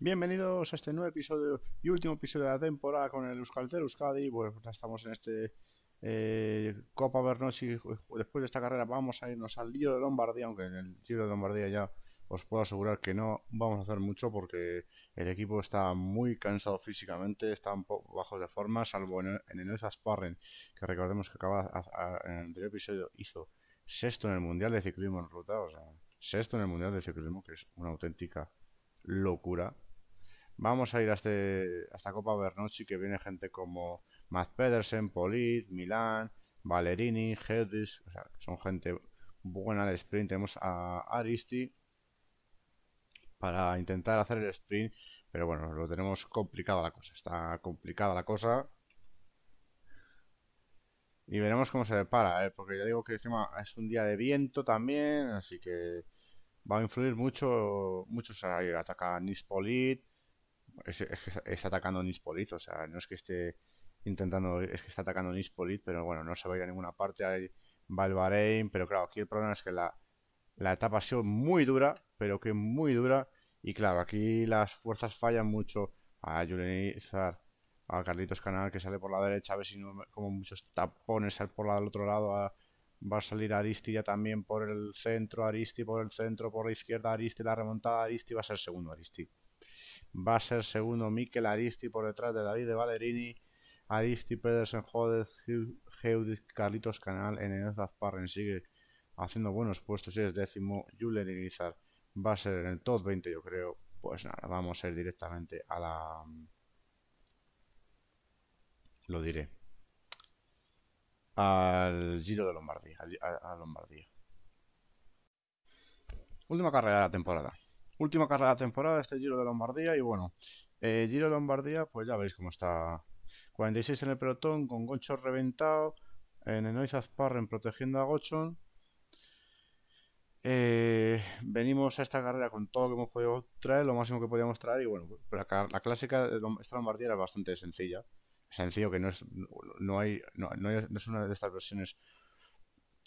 Bienvenidos a este nuevo episodio y último episodio de la temporada con el Euskaltel Euskadi. Bueno, pues estamos en este eh, Copa Copa y Después de esta carrera vamos a irnos al Giro de Lombardía, aunque en el Giro de Lombardía ya os puedo asegurar que no vamos a hacer mucho porque el equipo está muy cansado físicamente, está un poco bajo de forma, salvo en el, en Sparren, que recordemos que acaba en el anterior episodio hizo sexto en el Mundial de Ciclismo en Ruta, o sea, sexto en el Mundial de Ciclismo, que es una auténtica locura Vamos a ir este, a, esta Copa Bernocchi que viene gente como Matt Pedersen, Polit, Milan, Valerini, Hedris, o sea, son gente buena al sprint. Tenemos a Aristi para intentar hacer el sprint, pero bueno, lo tenemos complicada la cosa, está complicada la cosa. Y veremos cómo se depara, ¿eh? porque ya digo que encima es un día de viento también, así que va a influir mucho, muchos atacan Nispolit, está atacando Nispolit, o sea, no es que esté intentando, es que está atacando Nispolit, pero bueno, no se vaya a ninguna parte, Ahí va el Bahrein, pero claro, aquí el problema es que la, la etapa ha sido muy dura, pero que muy dura, y claro, aquí las fuerzas fallan mucho a Julian Izar, a Carlitos Canal que sale por la derecha, a ver si no, como muchos tapones sale por la del otro lado, va a salir Aristi ya también por el centro, Aristi por el centro, por la izquierda Aristi, la remontada Aristi, va a ser segundo Aristi va a ser segundo Mikel Aristi por detrás de David de Valerini, Aristi, Pedersen, Jodez, Heudit, Carlitos Canal, Enes Parren sigue haciendo buenos puestos y es décimo, Julen Irizar va a ser en el top 20 yo creo, pues nada, vamos a ir directamente a la... lo diré al Giro de Lombardía, a Lombardía. Última carrera de la temporada. Última carrera de la temporada, este Giro de Lombardía. Y bueno, eh, Giro de Lombardía, pues ya veis cómo está. 46 en el pelotón, con Goncho reventado. En Enoiz Azparren protegiendo a Gochon. Eh, venimos a esta carrera con todo lo que hemos podido traer, lo máximo que podíamos traer. Y bueno, la, clásica de esta Lombardía era bastante sencilla. Sencillo que no es, no hay, no es una de estas versiones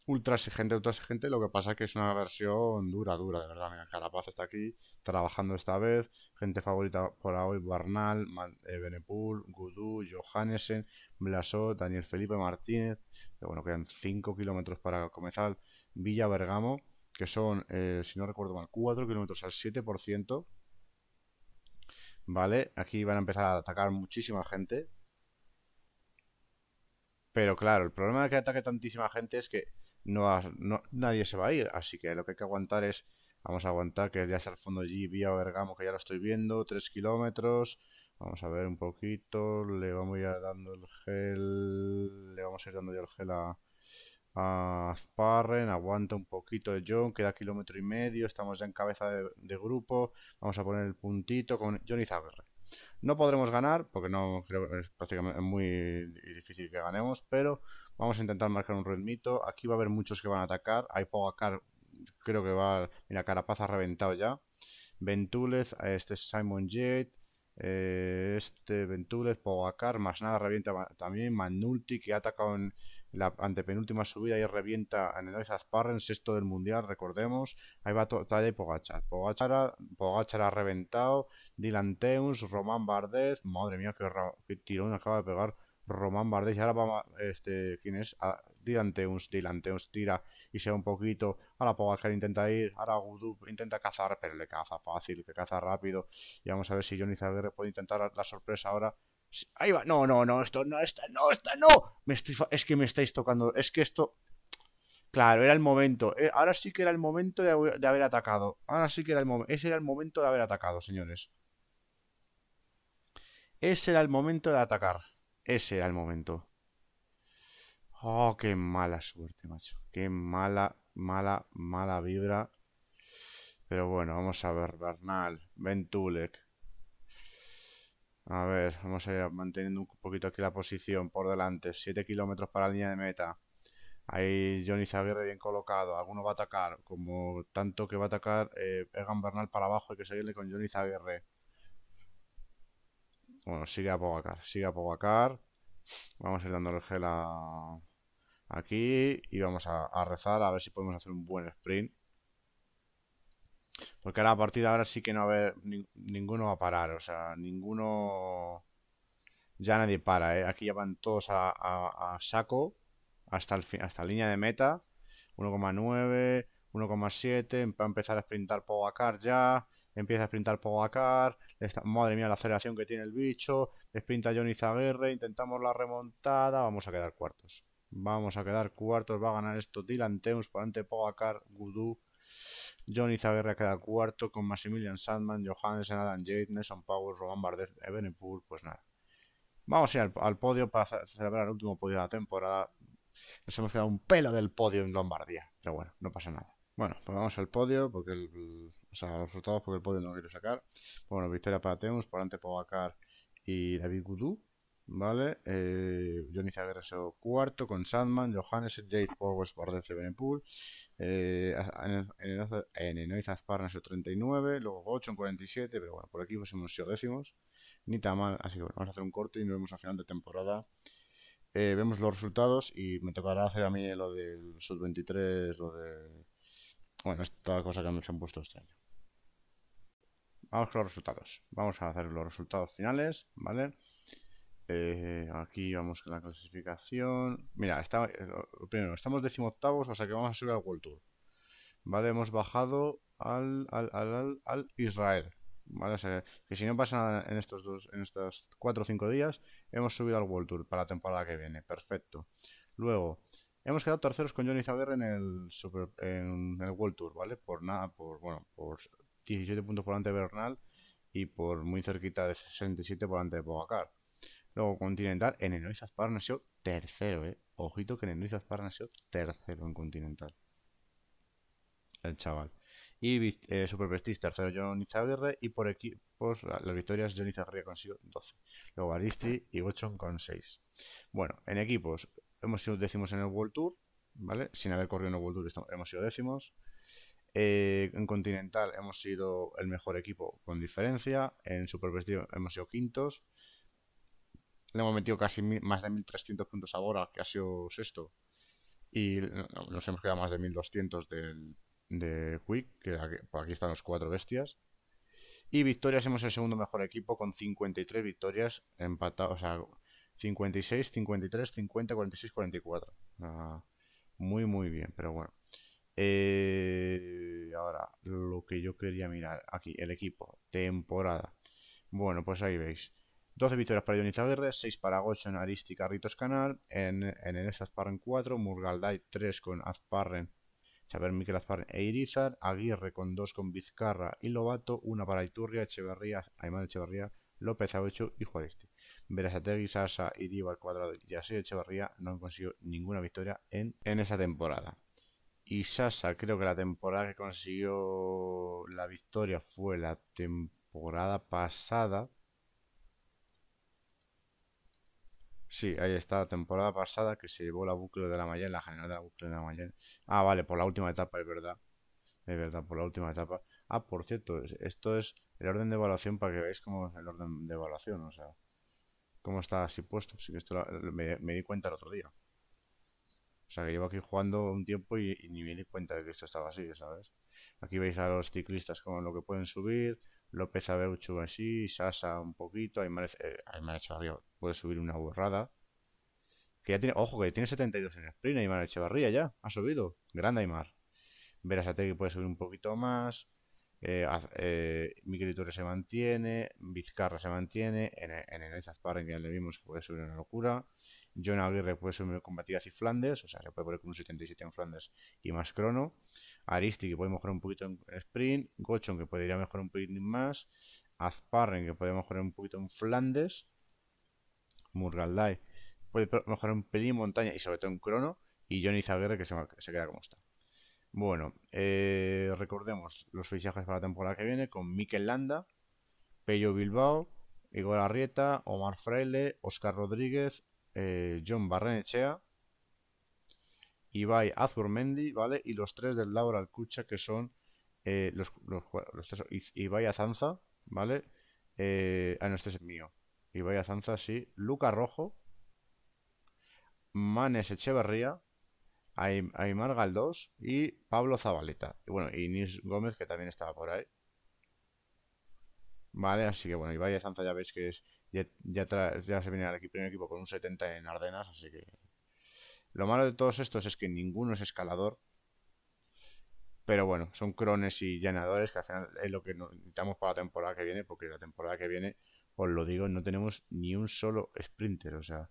ultra exigente, ultra exigente. Lo que pasa es que es una versión dura, dura, de verdad. Carapaz está aquí trabajando esta vez. Gente favorita por hoy: Barnal, eh, Benepul, Gudú, Johannesen, Blasó, Daniel Felipe Martínez. Pero bueno, quedan 5 kilómetros para comenzar. Villa Bergamo, que son, eh, si no recuerdo mal, 4 kilómetros al 7%. Vale, aquí van a empezar a atacar muchísima gente. Pero claro, el problema de que ataque tantísima gente es que no, nadie se va a ir. Así que lo que hay que aguantar es, vamos a aguantar que ya está el fondo allí, vía Bergamo, que ya lo estoy viendo, 3 kilómetros. Vamos a ver un poquito, le vamos a ir dando el gel, le vamos a ir dando ya el gel a, a aguanta un poquito de John, queda kilómetro y medio, estamos ya en cabeza de, grupo, vamos a poner el puntito con Johnny Zagre. No podremos ganar, porque no creo es prácticamente muy difícil que ganemos, pero Vamos a intentar marcar un ritmito. Aquí va a haber muchos que van a atacar. Hay Pogacar creo que va... Mira, Carapaz ha reventado ya. Ventúlez, eh, este es Simon Jade. Eh, este Ventúlez, Pogacar, más nada revienta también. Manulti que ha atacado en la antepenúltima subida y revienta en el Azparren, sexto del mundial, recordemos. Ahí va Talla y Pogachar. Pogachar, Pogachar ha reventado. Dylan Román Vardés. Madre mía, qué, qué tirón acaba de pegar Román Bardes, ahora vamos, este, ¿quién es? ante un tira y se un poquito, ahora Pogacar intenta ir, ahora Gudub intenta cazar, pero le caza fácil, Le caza rápido, y vamos a ver si Johnny Zaguerre puede intentar la sorpresa ahora. Ahí va, no, no, no, esto, no, está no, está, no, es que me estáis tocando, es que esto, Claro, era el momento. Eh, ahora sí que era el momento de haber atacado. Ahora sí que era el momento. Ese era el momento de haber atacado, señores. Ese era el momento de atacar. Ese era el momento. Oh, qué mala suerte, macho. Qué mala, mala, mala vibra. Pero bueno, vamos a ver, Bernal, Ventulek. A ver, vamos a ir manteniendo un poquito aquí la posición por delante. 7 kilómetros para la línea de meta. Ahí Johnny Zaguerre bien colocado. Alguno va a atacar. Como tanto que va a atacar eh, Egan Bernal para abajo, hay que seguirle con Johnny Zaguerre. Bueno, sigue a Pogacar, sigue a Pogacar. Vamos a ir dando el gel aquí y vamos a, rezar a ver si podemos hacer un buen sprint. Porque ahora a partir de ahora sí que no va a haber ninguno a parar, o sea, ninguno... Ya nadie para, ¿eh? Aquí ya van todos a, saco hasta, el línea de meta. 1,9, 1,7, va a empezar a sprintar Pogacar ya empieza a sprintar Pogacar, madre mía la aceleración que tiene el bicho, sprinta Johnny Zaguerre, intentamos la remontada, vamos a quedar cuartos. Vamos a quedar cuartos, va a ganar esto Dylan Teuns por ante Pogacar, Gudú, Johnny Zaguerre queda cuarto con Maximilian Sandman, Johannes Adam Jade, Nelson Powers, Roman Bardet, Ebenepool, pues nada. Vamos a ir al podio para celebrar el último podio de la temporada. Nos hemos quedado un pelo del podio en Lombardía, pero bueno, no pasa nada. Bueno, pues vamos al podio porque el, o sea, los resultados porque el podio no lo quiero sacar. Pues bueno, victoria para Temus, por ante Pogacar y David Gudú, ¿vale? Eh, Johnny Zagreso cuarto con Sandman, Johannes, Jade Powers, por Benepool, eh, en Enoiz Azparna 39, luego 8 en 47, pero bueno, por aquí hemos sido décimos, ni tan mal, así que vamos a hacer un corte y nos vemos a final de temporada. Eh, vemos los resultados y me tocará hacer a mí lo del sub-23, lo del... Bueno, esta cosa que nos han puesto este año. Vamos con los resultados. Vamos a hacer los resultados finales, ¿vale? Eh, aquí vamos con la clasificación. Mira, está, eh, primero, estamos decimoctavos, o sea que vamos a subir al World Tour. Vale, hemos bajado al, Israel. Vale, o que si no pasa nada en estos dos, en estos cuatro o cinco días, hemos subido al World Tour para la temporada que viene. Perfecto. Luego, Hemos quedado terceros con Johnny Zaguerre en el en, el World Tour, ¿vale? Por nada, por bueno, por 17 puntos por delante de Bernal y por muy cerquita de 67 por delante de Pogacar. Luego Continental en el ha sido tercero, eh. Ojito que en el ha sido tercero en Continental. El chaval. Y eh, Super Prestige, tercero Johnny Zaguerre y por equipos las victorias Johnny Zaguerre consigo 12. Luego Aristi y Gochon con 6. Bueno, en equipos, hemos sido décimos en el World Tour, ¿vale? Sin haber corrido en el World Tour hemos sido décimos. Eh, en Continental hemos sido el mejor equipo con diferencia. En Super hemos sido quintos. Le hemos metido casi más de 1.300 puntos ahora, que ha sido sexto. Y nos hemos quedado más de 1.200 de Quick, que aquí, por aquí están los cuatro bestias. Y victorias, hemos el segundo mejor equipo con 53 victorias, empatados, 56, 53, 50, 46, 44. muy, muy bien, pero bueno. Eh, ahora, lo que yo quería mirar aquí, el equipo, temporada. Bueno, pues ahí veis. 12 victorias para Ioniz Aguirre, 6 para Goshen, Aristi, Carritos Canal, en, en Enes Azparren 4, Murgaldai 3 con Azparren, Xavier Miquel Azparren e Irizar, Aguirre con 2 con Vizcarra y Lobato, 1 para Iturria, Echeverría, Aymar Echeverría, López 8 y Este. Berasategui, Sasa, al Cuadrado y Así Echevarría no han conseguido ninguna victoria en, en esa temporada. Y Sasa, creo que la temporada que consiguió la victoria fue la temporada pasada. Sí, ahí está, la temporada pasada que se llevó la bucle de la mañana la general de la bucle de la mañana. Ah, vale, por la última etapa, es verdad. Es verdad, por la última etapa. Ah, por cierto, esto es el orden de evaluación para que veáis cómo es el orden de evaluación, o sea, cómo está así puesto. si que esto me, di cuenta el otro día. O sea, que llevo aquí jugando un tiempo y, ni me di cuenta de que esto estaba así, ¿sabes? Aquí veis a los ciclistas con lo que pueden subir, López Abeuchu así, Sasa un poquito, Aymar, eh, Echevarría puede subir una borrada. Que ya tiene, ojo, que tiene 72 en sprint, Aymar Echevarría ya, ha subido. Grande Aymar. que puede subir un poquito más. Eh, eh, se mantiene, Vizcarra se mantiene, en, e, el Azparren ya le vimos que puede subir una locura, John Aguirre puede subir en y Flanders, o sea, se puede poner con un 77 en Flandes y más crono, Aristi que puede mejorar un poquito en sprint, Gochon que podría mejorar un poquito más, Azparren que puede mejorar un poquito en Flandes, Murgaldai puede mejorar un pelín en montaña y sobre todo en crono, y Johnny Zaguerre que se queda como está. Bueno, eh, recordemos los fichajes para la temporada que viene con Mikel Landa, Pello Bilbao, Igor Arrieta, Omar Fraile, Oscar Rodríguez, eh, John Barrenechea, Ibai Azurmendi, ¿vale? Y los tres del Laura Alcucha que son eh, los, tres, Ibai Azanza, ¿vale? Eh, ah, no, este es mío. Ibai Azanza, sí. Luca Rojo, Manes Echeverría, Aymar Galdós y Pablo Zabaleta. Y bueno, y Nils Gómez, que también estaba por ahí. Vale, así que bueno, Ibai Zanza ya veis que es, ya, ya se viene al primer equipo con un 70 en Ardenas, así que... Lo malo de todos estos es que ninguno es escalador. Pero bueno, son crones y llenadores que al final es lo que necesitamos para la temporada que viene, porque la temporada que viene, os lo digo, no tenemos ni un solo sprinter, o sea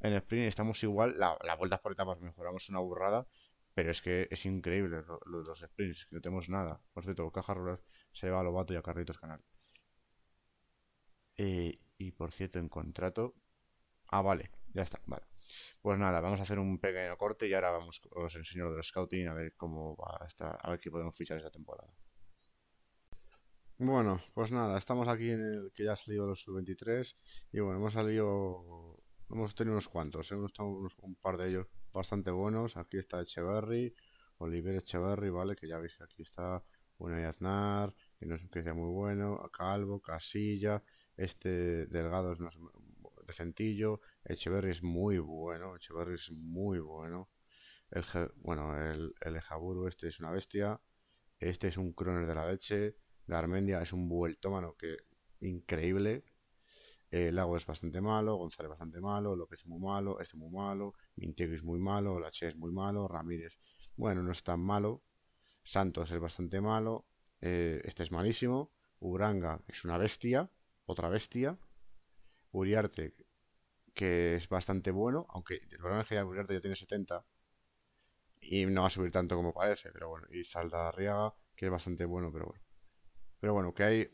en sprint estamos igual, las vueltas por etapas mejoramos una burrada, pero es que es increíble lo, los sprints, que no tenemos nada. Por cierto, Caja Rural se va a Lobato y a Carritos Canal. Eh, y por cierto, en contrato... Ah, vale, ya está, vale. Pues nada, vamos a hacer un pequeño corte y ahora vamos, os enseño lo del scouting a ver cómo va a a ver qué podemos fichar esta temporada. Bueno, pues nada, estamos aquí en el que ya ha salido los sub-23 y bueno, hemos salido Hemos tenido unos cuantos, ¿eh? hemos tenido un par de ellos bastante buenos. Aquí está Echeverry, Oliver Echeverry, ¿vale? Que ya veis que aquí está Unai Aznar, que no es un muy bueno, Calvo, Casilla, este Delgado es más decentillo, Echeverry es muy bueno, Echeverry es muy bueno. El, bueno, el, el este es una bestia, este es un croner de la leche, Garmendia es un vueltómano que increíble, Lago es bastante malo, González bastante malo, López es muy malo, este muy malo, Mintegui es muy malo, Lache es muy malo, Ramírez, bueno, no es tan malo, Santos es bastante malo, eh, este es malísimo, Uranga es una bestia, otra bestia, Uriarte, que es bastante bueno, aunque el problema es que ya Uriarte ya tiene 70 y no va a subir tanto como parece, pero bueno, y Salda Arriaga, que es bastante bueno, pero bueno. Pero bueno, que hay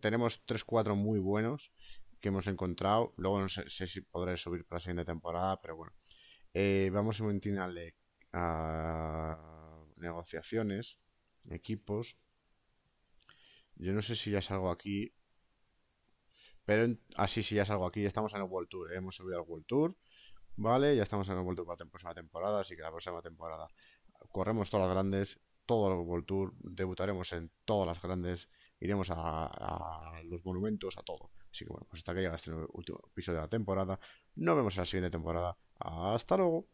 tenemos 3-4 muy buenos que hemos encontrado. Luego no sé, si podré subir para la siguiente temporada, pero bueno. Eh, vamos en un final de negociaciones, equipos. Yo no sé si ya salgo aquí. Pero así ah, si ya salgo aquí. Ya estamos en el World Tour. ¿eh? Hemos subido al World Tour. Vale, ya estamos en el World Tour para la próxima temporada. Así que la próxima temporada corremos todas las grandes. Todo el World Tour. Debutaremos en todas las grandes. Iremos a los monumentos, a todo. Así que bueno, pues hasta que llega este último episodio de la temporada. Nos vemos en la siguiente temporada. Hasta luego.